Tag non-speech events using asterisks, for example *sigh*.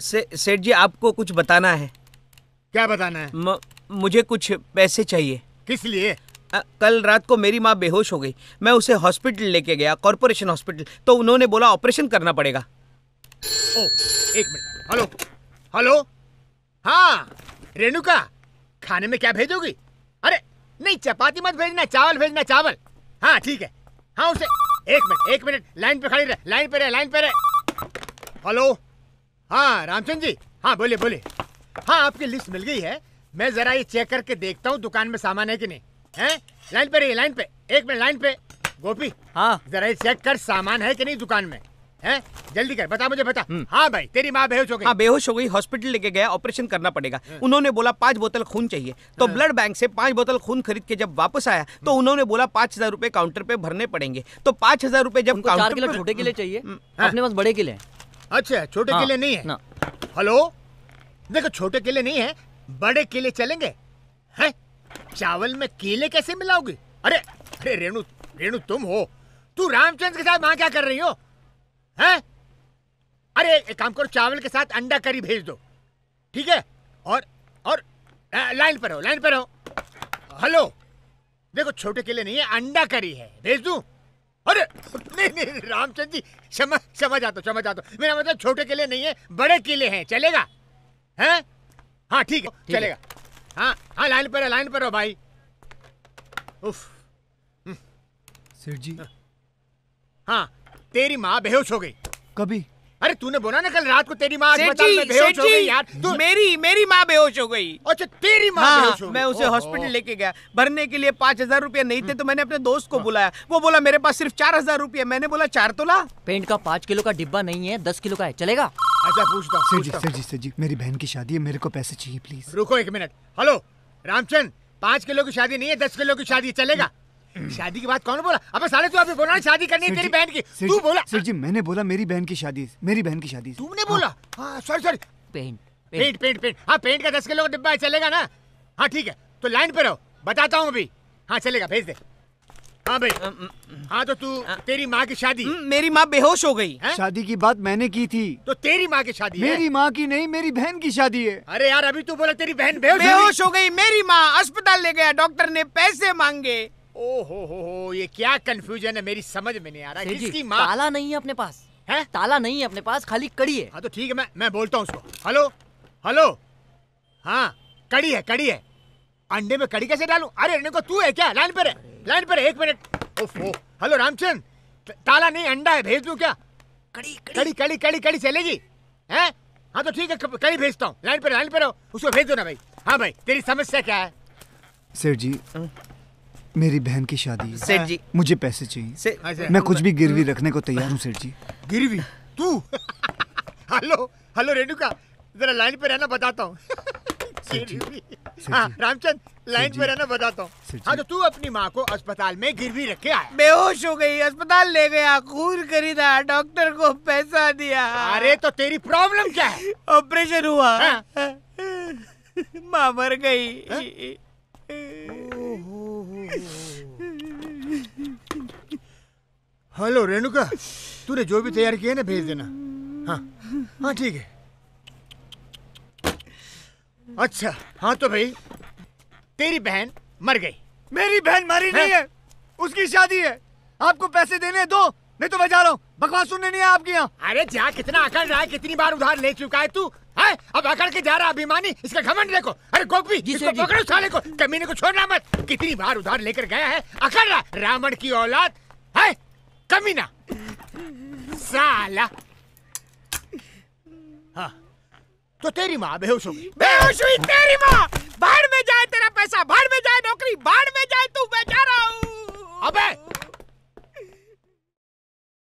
से, सेठ जी आपको कुछ बताना है क्या बताना है म, मुझे कुछ पैसे चाहिए किस लिए आ, कल रात को मेरी माँ बेहोश हो गई मैं उसे हॉस्पिटल लेके गया कॉरपोरेशन हॉस्पिटल तो उन्होंने बोला ऑपरेशन करना पड़ेगा ओ, एक मिनट हेलो हेलो हाँ रेणुका खाने में क्या भेजोगी अरे नहीं चपाती मत भेजना चावल भेजना चावल हाँ ठीक है हाँ उसे एक मिनट एक मिनट लाइन पे खड़ी रहे लाइन पे रहे लाइन पे रहे हेलो हाँ रामचंद जी हाँ बोले बोले हाँ आपकी लिस्ट मिल गई है मैं जरा ये चेक करके देखता हूँ दुकान में सामान है कि नहीं है लाइन पे रही लाइन पे एक मिनट लाइन पे गोपी हाँ जरा ये चेक कर सामान है कि नहीं दुकान में है जल्दी कर बता मुझे बता हम्म। हाँ भाई तेरी माँ बेहोश हो गई हाँ बेहोश हो गई हॉस्पिटल लेके गया ऑपरेशन करना पड़ेगा हाँ। उन्होंने बोला पांच बोतल खून चाहिए तो हाँ। ब्लड बैंक से पांच बोतल खून खरीद के जब वापस आया तो हम्म। उन्होंने बोला पांच हजार रूपए काउंटर पे भरने पड़ेंगे तो पांच हजार रूपए जब काउंटर छोटे के लिए हम्म। चाहिए हाँ। अपने पास बड़े के लिए अच्छा छोटे हाँ, किले नहीं है हेलो देखो छोटे किले नहीं है बड़े किले चलेंगे हैं चावल में केले कैसे मिलाओगे अरे अरे रेणु रेणु तुम हो तू रामचंद्र के साथ वहां क्या कर रही हो हैं अरे एक काम करो चावल के साथ अंडा करी भेज दो ठीक है और और लाइन पर हो लाइन पर हो हेलो देखो छोटे केले नहीं है अंडा करी है भेज दू अरे नहीं नहीं रामचंद्र जी समझ समझ आता समझ आता मेरा मतलब छोटे किले नहीं है बड़े किले हैं चलेगा हैं हाँ ठीक है ठीक चलेगा हाँ हाँ लाइन पर लाइन पर हो भाई उफ हम्म। सेठ जी हाँ तेरी माँ बेहोश हो गई कभी अरे तूने बोला ना कल रात को तेरी माँ अस्पताल में बेहोश हो गई यार तू मेरी मेरी माँ बेहोश हो गई अच्छा तेरी माँ हाँ, बेहोश हो मैं उसे हॉस्पिटल लेके गया भरने के लिए पाँच हजार रूपया नहीं थे तो मैंने अपने दोस्त को हाँ। बुलाया वो बोला मेरे पास सिर्फ चार हजार रूपये मैंने बोला चार तो ला पेंट का पाँच किलो का डिब्बा नहीं है दस किलो का है चलेगा अच्छा पूछता मेरी बहन की शादी है मेरे को पैसे चाहिए प्लीज रुको एक मिनट हेलो रामचंद पाँच किलो की शादी नहीं है दस किलो की शादी चलेगा शादी की बात कौन बोला अब साले तू अभी बोला शादी करनी है तेरी बहन की तू बोला सर जी मैंने बोला मेरी बहन की शादी मेरी बहन की शादी तूने बोला sorry sorry paint paint paint paint हाँ पेंट हाँ, हाँ, का दस किलो का डिब्बा चलेगा ना हाँ ठीक है तो लाइन पे रहो बताता हूँ अभी हाँ चलेगा भेज दे हाँ भाई हाँ तो तू तेरी माँ की शादी मेरी माँ बेहोश हो गई है? शादी की बात मैंने की थी तो तेरी माँ की शादी मेरी माँ की नहीं मेरी बहन की शादी है अरे यार अभी तू बोला तेरी बहन बेहोश बेहोश हो गई मेरी माँ अस्पताल ले गया डॉक्टर ने पैसे मांगे ओहो हो हो ये क्या कंफ्यूजन है मेरी समझ में नहीं आ रहा है किसकी माँ ताला नहीं है अपने पास है ताला नहीं है अपने पास खाली कड़ी है हाँ तो ठीक है मैं मैं बोलता हूँ उसको हेलो हेलो हाँ कड़ी है कड़ी है अंडे में कड़ी कैसे डालू अरे अंडे को तू है क्या लाइन पर है लाइन पर है एक मिनट ओफो हेलो रामचंद ताला नहीं अंडा है भेज दू क्या कड़ी कड़ी कड़ी कड़ी कड़ी चलेगी है हाँ तो ठीक है कड़ी भेजता हूँ लाइन पर लाइन पर उसको भेज दो ना भाई हाँ भाई तेरी समस्या क्या है सर जी हाँ। मेरी बहन की शादी है सेठ जी मुझे पैसे चाहिए से, हाँ मैं कुछ भी गिरवी रखने को तैयार हूँ सेठ जी गिरवी तू *laughs* हेलो हेलो रेणुका जरा लाइन पे रहना बताता हूँ *laughs* हाँ, रामचंद लाइन पे रहना बताता हूँ हाँ तो तू अपनी माँ को अस्पताल में गिरवी रखे आया बेहोश हो गई अस्पताल ले गया खून खरीदा डॉक्टर को पैसा दिया अरे तो तेरी प्रॉब्लम क्या है ऑपरेशन हुआ हाँ। माँ मर गई हेलो रेणुका तूने जो भी तैयार किया ना भेज देना हाँ हाँ ठीक है अच्छा हाँ तो भाई तेरी बहन मर गई मेरी बहन मरी नहीं हाँ। है उसकी शादी है आपको पैसे देने दो नहीं तो मैं जा रहा हूँ बकवास सुनने नहीं है आपके यहाँ अरे जा कितना अकल रहा है कितनी बार उधार ले चुका है तू है अब बेचारा अभिमानी इसका घमंड देखो अरे गोपी इसको पकड़ो साले को कमीने को छोड़ना मत कितनी बार उधार लेकर गया है अकड़ रावण की औलाद है कमीना साला हाँ तो तेरी माँ बेहोश होगी बेहोश हुई तेरी माँ बाढ़ में जाए तेरा पैसा बाढ़ में जाए नौकरी बाढ़ में जाए तू बेचारा अबे